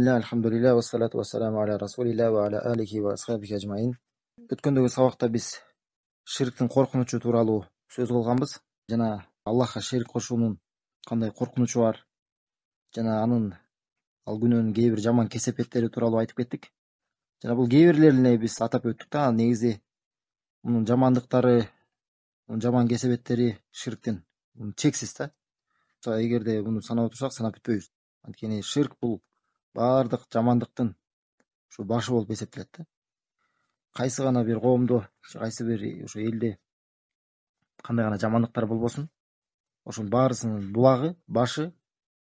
بسم الله الحمد аля والصلاة والسلام өткендегі сабақта біз ширктің қорқынышы туралы сөз қылғанбыз жана аллахқа ширк қошуның қандай қорқынышы бар жана аның ал күнөөнүн кээ бир жаман кесепеттери тууралуу айтып кеттик жана бул кээ бирлерине биз атап өттүк да негизи мунун жамандыктары мунун жаман кесепеттери ширктин чексиз да эгерде муну санап отурсак санап бүтпөйбүз анткени ширк бул баардык жамандыктын ушу башы болуп эсептелет да кайсы гана бир коомдо кайсы бир ушу элде кандай гана жамандыктар болбосун ошонун баарысынын булагы башы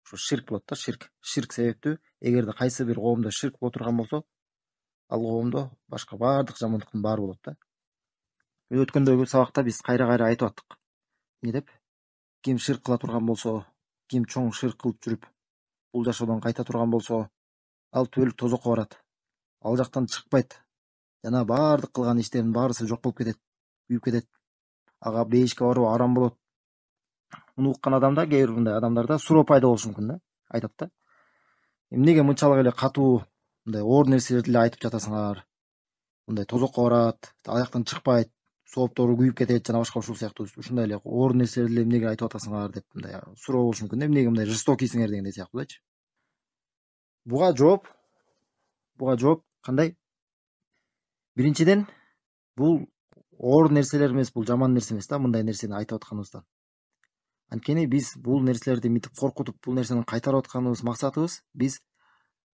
ушу ширк болот да ширк ширк себептүү эгерде кайсы бир коомдо ширк боло турган болсо ал коомдо башка баардык жамандыктын баары болот да өткөндөгү сабакта биз кайра кайра айтып аттык эмне деп ким ширк кыла турган болсо ким чоң ширк кылып жүрүп бул жашоодон кайта турган болсо ал түгел тозаққа барады ал жақтан шықпайды жана бардык кылган иштеринин баарысы жок болуп кетет күйүп кетет ага бейишке баруу арам болот муну уккан адамда кейбір мындай адамдарда суроо пайда болушу мүмкүн да айтат да эмнеге мынчалык эле катуу мындай оор нерселерди эле айтып жатасыңар мындай тозокко барат аяктан чыкпайт сооптору күйүп кетет жана башка ушул сыяктуу ушундай эле оор нерселерди эле эмнеге айтып атасыңар деп мындай суроо болушу мүмкүн да эмнеге мындай жестокийсиңер дегендей сыяктуу дачы буга жооп буга жооп кандай биринчиден бул оор нерселер эмес бул жаман нерсе эмес да мындай нерсени айтып атканыбыздан анткени биз бул нерселерди мынтип коркутуп бул нерсени кайтарып атканыбыз максатыбыз биз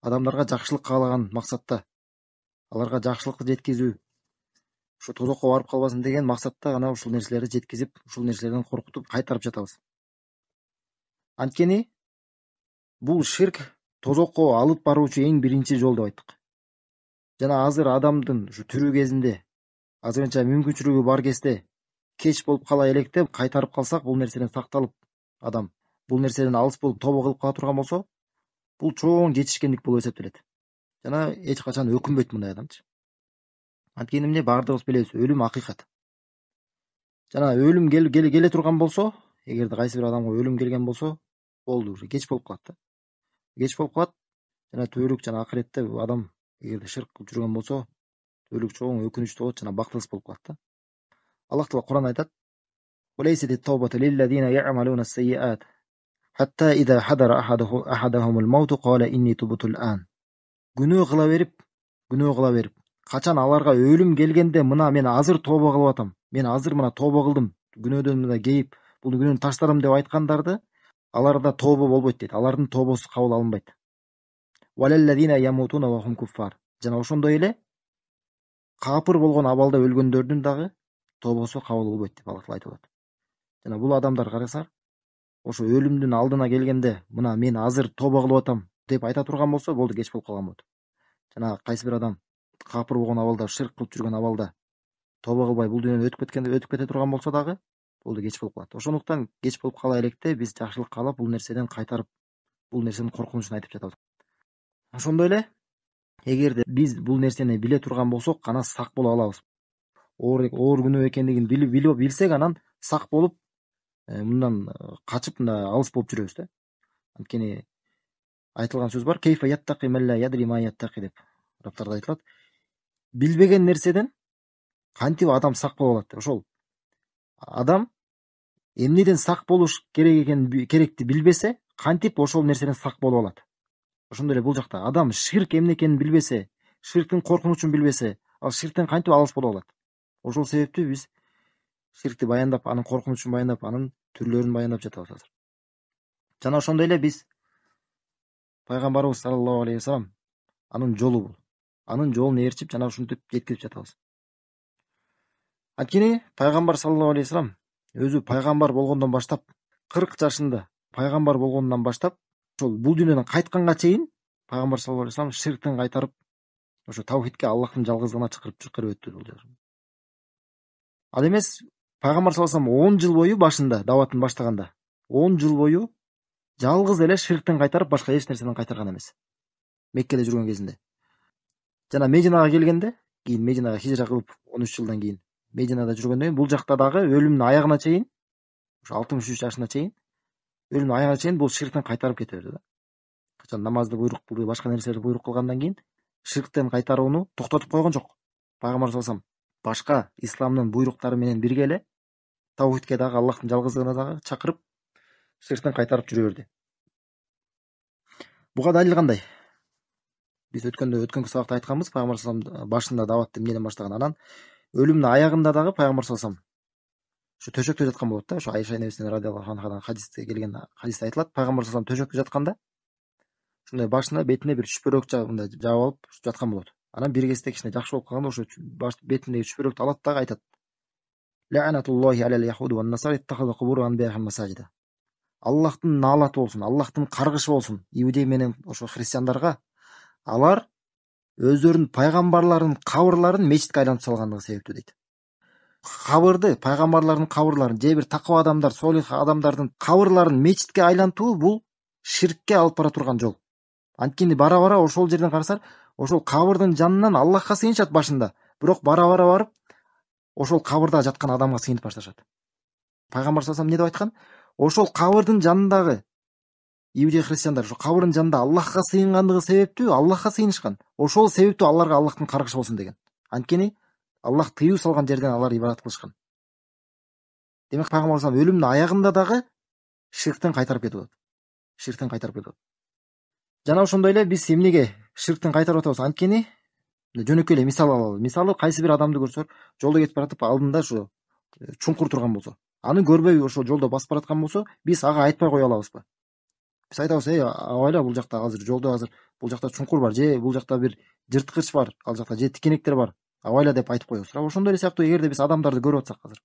адамдарга жакшылык каалаган максатта аларга жакшылыкты жеткизүү ушу тозокко барып калбасын деген максатта гана ушул нерселерди жеткизип ушул нерселерден коркутуп кайтарып жатабыз анткени бул ширк тозокко алып баруучу эң биринчи жол деп айттык жана азыр адамдын ушу тирүү кезинде азырынча мүмкүнчүлүгү бар кезде кеч болуп кала электе кайтарып калсак бул нерседен сакталып адам бул нерседен алыс болуп тобо кылып кала турган болсо бул чоң жетишкендик болуп эсептелет жана эч качан өкүнбөйт мындай адамчы анткени эмне баардыгыбыз билебиз өлүм акыйкат жана өлүм келе турган болсо эгерде кайсы бир адамга өлүм келген болсо болду уже кеч болуп калат да кеш болуп калат жана түбөлүк жана акыретте адам эгерде ширк кылып жүргөн болсо түбөлүк чоң өкүнүчтүү болот жана бактысыз болуп калат да аллах таала куранда айтат وليست التوبة للذين يعملون السيئات حتى إذا حضر أحدهم الموت قال إني تبت الآن күнөө кыла берип күнөө кыла берип качан аларга өлүм келгенде мына мен азыр тобо кылып атам мен азыр мына тобо кылдым күнөөдөн мына кейип бул күнөөнү таштадым деп айткандарды аларда тобы болбойт дейт алардын тобысы кабыл алынбайт жана ошондой эле қапыр болгон абалда өлгөндөрдүн дагы тобосу кабыл болбойт деп алла таала айтып атат жана бул адамдар карасаңар ошо өлүмдүн алдына келгенде мына мен азыр тобо кылып атам деп айта турган болсо болду кеч болуп калган болот жана кайсы бир адам капыр болгон абалда ширк кылып жүргөн абалда тобо кылбай бул дүйнөдөн өтүп кеткен өтүп кете турган болсо дагы ол кеч кеш болып қалады ошондуктан кеч болуп кала электе биз жакшылык каалап бул нерседен кайтарып бул нерсенин коркунучун айтып жатабыз ошондой эле эгерде биз бул нерсени биле турган болсок анан сак боло алабыз оор күнөө экендигин билсек анан сак болуп э, мындан э, качып мындай алыс болуп жүрөбүз да анткени айтылган сөз бар кейфа яттаки мәллә ядри ма яттаки деп арабтарда айтылат билбеген нерседен кантип адам сак боло алат ошол адам эмнеден сак болуш керек экенин керекти билбесе кантип ошол нерседен сак болуп алат ошондой эле бул жакта адам ширк эмне экенин билбесе ширктин коркунучун билбесе ал ширктен кантип алыс боло алат ошол себептүү биз ширкти баяндап анын коркунучун баяндап анын түрлөрүн баяндап жатабыз азыр жана ошондой эле биз пайгамбарыбыз саллаллаху алейхи вассалам анын жолу бул анын жолун ээрчип жана ушинтип жеткирип жатабыз анткени пайгамбар саллаллаху алейхи вассалам өзі пайғамбар болгондон баштап кырк жашында пайғамбар болгондон баштап ошол бұл дүйнөдөн қайтқанға чейин пайғамбар саллаллаху алейхи вассалам ширктен кайтарып ошо аллахтың аллахтын жалгыздыгына чакырып чакырып өттү бул ал емес пайғамбар саллаллаху алейхи он жыл бойы башында дауатын баштаганда он жыл бойы жалғыз эле ширктен қайтарып башка еш нерседен қайтарған емес меккеде жүрген кезінде жана мединага келгенде кийин мединага хижра кылып он үч жылдан кийин мединада жүргеннен бул бұл жақта дағы өлімнің аяғына шейін алтымыш үш жашына чейин өлімнің аягына чейин бул ширктен кайтарып кете берди да качан намазды буйрук кылды басқа нәрселерді бұйрық қылғаннан кейін ширктен қайтаруыны тоқтатып қойған жоқ пайғамбар исламдын башқа исламның бұйрықтарыменен эле таухидке дағы аллахтын жалгыздыгына дағы чакырып ширктен қайтарып жүре берді бұға дәлел қандай біз өткенде өткенгі сабақта айтқанбыз пайғамбар башында даватты неден баштаган анан өлімнің аяғында дағы пайғамбар салам шы төсекте жатқан болады да шы айша әнемістен радиаллаху анхадан хадисте келген хадисте айтылады пайғамбар салам төсекте жатқанда сондай басына бетіне бір шүпірек мындай жабып алып жатқан болады анан бір кезде кішкене жақсы болып калганда ошо бетіндегі шүпірөкті алады дағы айтады аллахтын налаты болсын аллахтың қарғышы болсын иудей менен ошо христиандарға алар өздерінің пайғамбарларының қабырларын мешітке айналып салғандығы себепті дейді қабірді пайғамбарлардың қабырларын же тақуа адамдар солих адамдардың қабырларын мешітке айлантуы бұл ширкке алып бара тұрған жол анткени бара бара ошол жерден қарасаң ошол кабырдын жанынан аллахка сыйынышат башында бирок бара бара барып ошол кабырда жатқан адамға сыйынып башташат жатады пайғамбар салам эмне деп айтқан ошол кабырдын жанындағы иудей христиандар қабірінің жанында аллахқа сыйынғандығы себепті аллахқа сыйынышкан ошол себепті аларга аллахтың қарғышы болсун деген анткени аллах тыюу салған жерден алар ибадат кылышкан демек пайгамбар алейхисалам өлүмдүн аягында дагы ширктен кайтарып кетип атат ширктен кайтарып кетип атат жана ошондой эле биз эмнеге ширктен кайтарып атабыз анткени жөнөкөй эле мисал алалы мисалы кайсы бир адамды көрсөк жолдо кетип баратып алдында ушу э, чуңкур турган болсо аны көрбөй ошо жолдо басып бараткан болсо биз ага айтпай кое алабызбы биз айтабыз эй абайла бул жакта азыр жолдо азыр бул жакта чуңкур бар же бул жакта бир жырткыч бар ал жакта же тикенектер бар абайла деп айтып коебуз туурабы ошондой эле сыяктуу эгерде биз адамдарды көрүп атсак азыр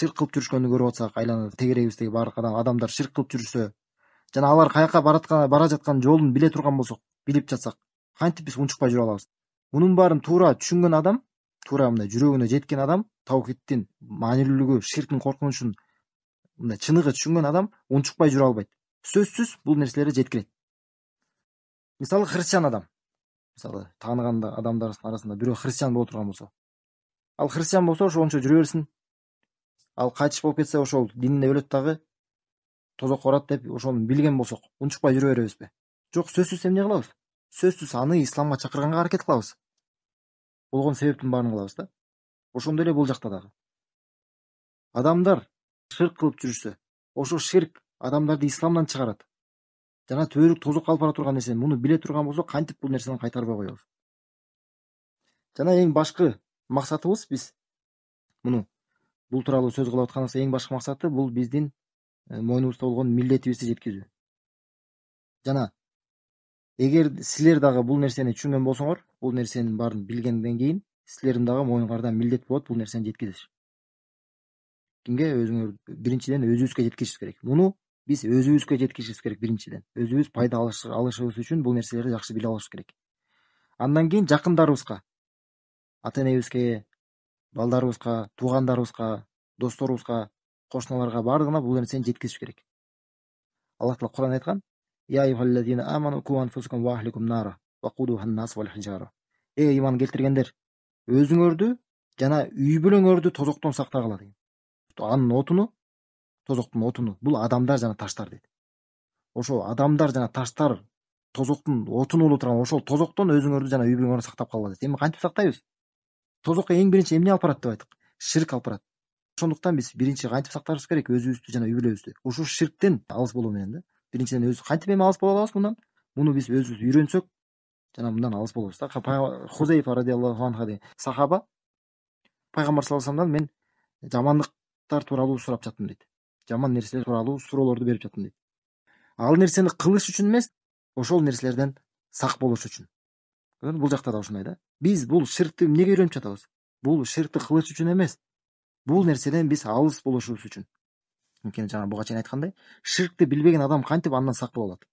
ширк кылып жүрүшкөндү көрүп атсак айлана тегерегибиздеги баардык адам адамдар ширк кылып жүрүшсө жана алар каяка бара жаткан жолун биле турган болсок билип жатсак кантип биз унчукпай жүрө алабыз мунун баарын туура түшүнгөн адам туура мындай жүрөгүнө жеткен адам таухиддин маанилүүлүгү ширктин коркунучун мындай чыныгы түшүнгөн адам унчукпай жүрө албайт сөзсіз бұл нәрселерді жеткирет мысалы христиан адам мысалы таныған адамдар арасында біреу христиан болып тұрған болса ал христиан болса ошо жүрө жүре берсин ал қайтыс болып кетсе ошол дининде өлөт дагы тозокко барат деп ошону билген болсок унчукпай жүрө беребизби жок сөзсүз эмне кылабыз сөзсүз аны исламга чакырганга аракет кылабыз болгон себептин барын кылабыз да ошондой эле бул жакта дагы адамдар ширк кылып жүрүшсө ошол ширк адамдарды исламдан шығарады жана түбөлүк тозокко алып бара турган нерсени муну биле турган болсок кантип бул нерсени кайтарбай коебуз жана эң башкы максатыбыз биз муну бул тууралуу сөз кылып атканыбыз эң башкы максаты бул биздин э, мойнубузда болгон милдетибизди жеткизүү жана эгер силер дагы бул нерсени түшүнгөн болсоңор бул нерсенин баарын билгенден кийин силердин дагы моюңарда милдет болот бул нерсени жеткизиш кимге өзүңөр биринчиден өзүбүзгө жеткизишибиз керек муну биз өзүбүзгө жеткизишибиз керек биринчиден өзүбүз пайда алышыбыз үчүн бул нерселерди жакшы биле алышыбыз керек андан кийин жакындарыбызга ата энебизге балдарыбызга туугандарыбызга досторубузга кошуналарга баардыгына бул нерсени жеткизиш керек аллах таала куранда айткан эй иман келтиргендер өзүңөрдү жана үй бүлөңөрдү тозоктон сактагыла деген анын отуну тозоктун отуну бул адамдар жана таштар дейт ошол адамдар жана таштар тозоктун отуну боло турган ошол тозоктон өзүңөрдү жана үй бүлөңөрдү сактап калгыла дейт эми кантип сактайбыз тозокко эң биринчи эмне алып барат деп айттык ширк алып барат ошондуктан биз биринчи кантип сакташыбыз керек өзүбүздү жана үй бүлөбүздү ушул ширктен алыс болуу менен да биринчиден өзү кантип эми алыс боло алабыз мындан муну биз өзүбүз үйрөнсөк жана мындан алыс болобуз да хузейфа радиаллаху анха деген сахаба пайгамбар саллаллаху алейхи мен жамандыктар тууралуу сурап жаттым дейт жаман нерселер тууралуу суроолорду берип жаттым дейт ал нерсени кылыш үчүн эмес ошол нерселерден сак болуш үчүн бул жакта да ушундай да биз бул ширкти эмнеге үйрөнүп жатабыз бул ширкти кылыш үчүн эмес бул нерседен биз алыс болушубуз үчүн анткени жана буга чейин айткандай ширкти билбеген адам кантип андан сак боло алат